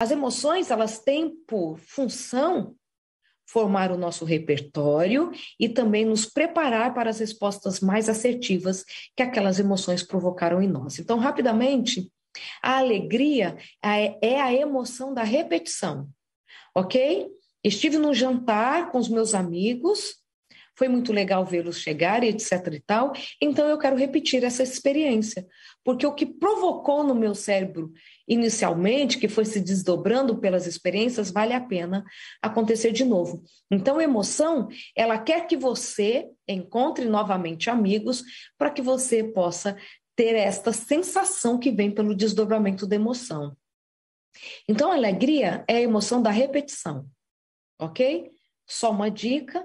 As emoções, elas têm por função formar o nosso repertório e também nos preparar para as respostas mais assertivas que aquelas emoções provocaram em nós. Então, rapidamente, a alegria é a emoção da repetição, ok? Estive num jantar com os meus amigos foi muito legal vê-los chegar e etc e tal. Então eu quero repetir essa experiência, porque o que provocou no meu cérebro inicialmente, que foi se desdobrando pelas experiências, vale a pena acontecer de novo. Então emoção, ela quer que você encontre novamente amigos para que você possa ter esta sensação que vem pelo desdobramento da emoção. Então, alegria é a emoção da repetição, ok? Só uma dica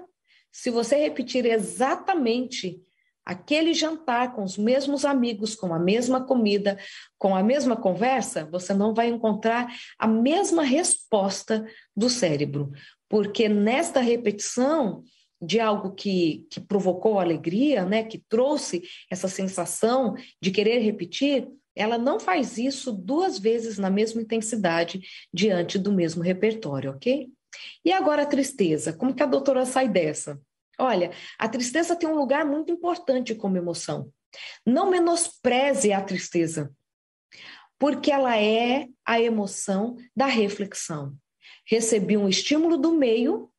se você repetir exatamente aquele jantar com os mesmos amigos, com a mesma comida, com a mesma conversa, você não vai encontrar a mesma resposta do cérebro, porque nesta repetição de algo que, que provocou alegria, né, que trouxe essa sensação de querer repetir, ela não faz isso duas vezes na mesma intensidade diante do mesmo repertório, ok? E agora a tristeza, como que a doutora sai dessa? Olha, a tristeza tem um lugar muito importante como emoção. Não menospreze a tristeza, porque ela é a emoção da reflexão. Recebi um estímulo do meio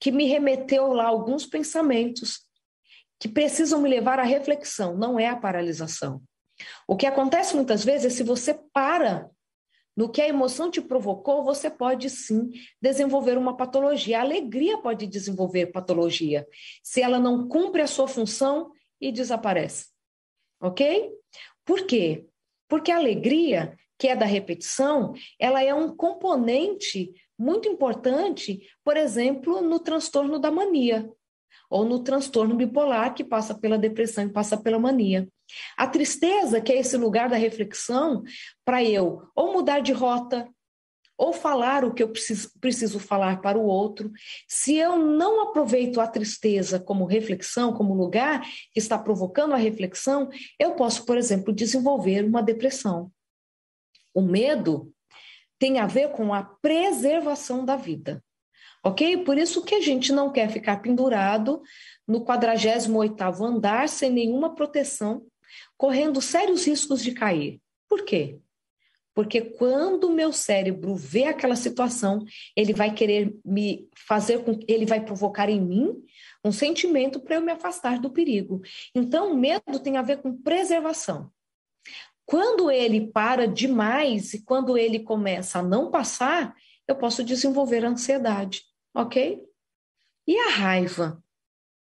que me remeteu lá alguns pensamentos que precisam me levar à reflexão, não é a paralisação. O que acontece muitas vezes é se você para no que a emoção te provocou, você pode sim desenvolver uma patologia. A alegria pode desenvolver patologia, se ela não cumpre a sua função e desaparece. Ok? Por quê? Porque a alegria, que é da repetição, ela é um componente muito importante, por exemplo, no transtorno da mania, ou no transtorno bipolar, que passa pela depressão e passa pela mania. A tristeza, que é esse lugar da reflexão, para eu ou mudar de rota, ou falar o que eu preciso, preciso falar para o outro, se eu não aproveito a tristeza como reflexão, como lugar que está provocando a reflexão, eu posso, por exemplo, desenvolver uma depressão. O medo tem a ver com a preservação da vida. Ok? Por isso que a gente não quer ficar pendurado no 48 andar sem nenhuma proteção correndo sérios riscos de cair. Por quê? Porque quando o meu cérebro vê aquela situação, ele vai querer me fazer com ele vai provocar em mim um sentimento para eu me afastar do perigo. Então, o medo tem a ver com preservação. Quando ele para demais e quando ele começa a não passar, eu posso desenvolver ansiedade, ok? E a raiva?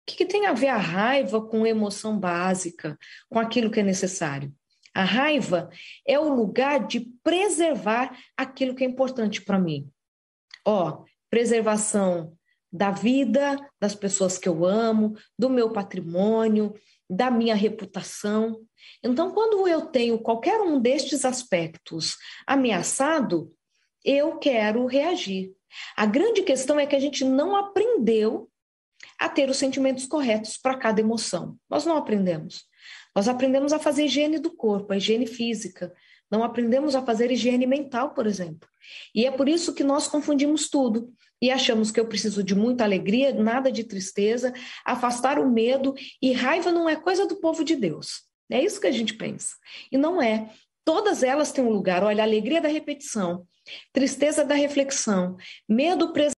que, que tem a ver a raiva com emoção básica, com aquilo que é necessário? A raiva é o lugar de preservar aquilo que é importante para mim. Ó, preservação da vida, das pessoas que eu amo, do meu patrimônio, da minha reputação. Então, quando eu tenho qualquer um destes aspectos ameaçado, eu quero reagir. A grande questão é que a gente não aprendeu a ter os sentimentos corretos para cada emoção. Nós não aprendemos. Nós aprendemos a fazer higiene do corpo, a higiene física. Não aprendemos a fazer higiene mental, por exemplo. E é por isso que nós confundimos tudo e achamos que eu preciso de muita alegria, nada de tristeza, afastar o medo e raiva não é coisa do povo de Deus. É isso que a gente pensa. E não é. Todas elas têm um lugar. Olha, alegria da repetição, tristeza da reflexão, medo presente